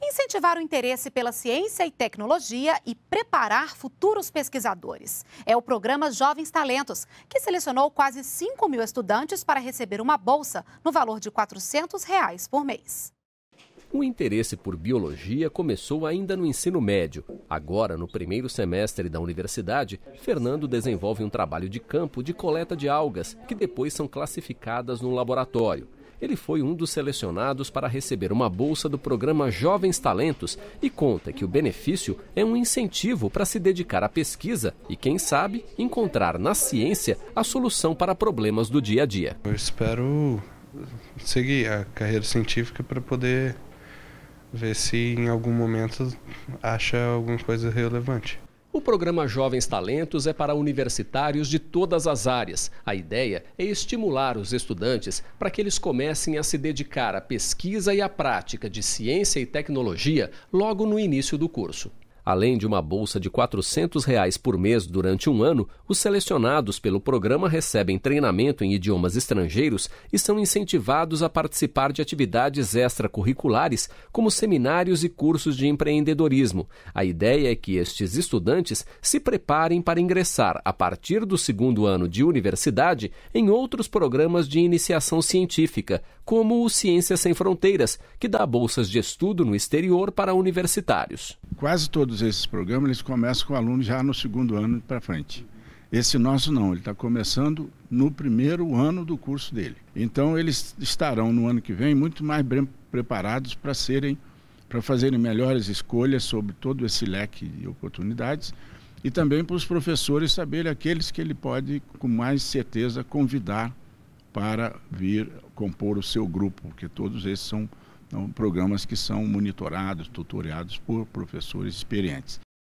Incentivar o interesse pela ciência e tecnologia e preparar futuros pesquisadores. É o programa Jovens Talentos, que selecionou quase 5 mil estudantes para receber uma bolsa no valor de R$ 400 reais por mês. O interesse por biologia começou ainda no ensino médio. Agora, no primeiro semestre da universidade, Fernando desenvolve um trabalho de campo de coleta de algas, que depois são classificadas no laboratório ele foi um dos selecionados para receber uma bolsa do programa Jovens Talentos e conta que o benefício é um incentivo para se dedicar à pesquisa e, quem sabe, encontrar na ciência a solução para problemas do dia a dia. Eu espero seguir a carreira científica para poder ver se em algum momento acha alguma coisa relevante. O programa Jovens Talentos é para universitários de todas as áreas. A ideia é estimular os estudantes para que eles comecem a se dedicar à pesquisa e à prática de ciência e tecnologia logo no início do curso. Além de uma bolsa de R$ 400 reais por mês durante um ano, os selecionados pelo programa recebem treinamento em idiomas estrangeiros e são incentivados a participar de atividades extracurriculares, como seminários e cursos de empreendedorismo. A ideia é que estes estudantes se preparem para ingressar, a partir do segundo ano de universidade, em outros programas de iniciação científica, como o Ciências Sem Fronteiras, que dá bolsas de estudo no exterior para universitários quase todos esses programas eles começam com o aluno já no segundo ano para frente. Esse nosso não, ele está começando no primeiro ano do curso dele. Então eles estarão no ano que vem muito mais bem preparados para serem, para fazerem melhores escolhas sobre todo esse leque de oportunidades e também para os professores saberem aqueles que ele pode com mais certeza convidar para vir compor o seu grupo, porque todos esses são então, programas que são monitorados, tutoriados por professores experientes.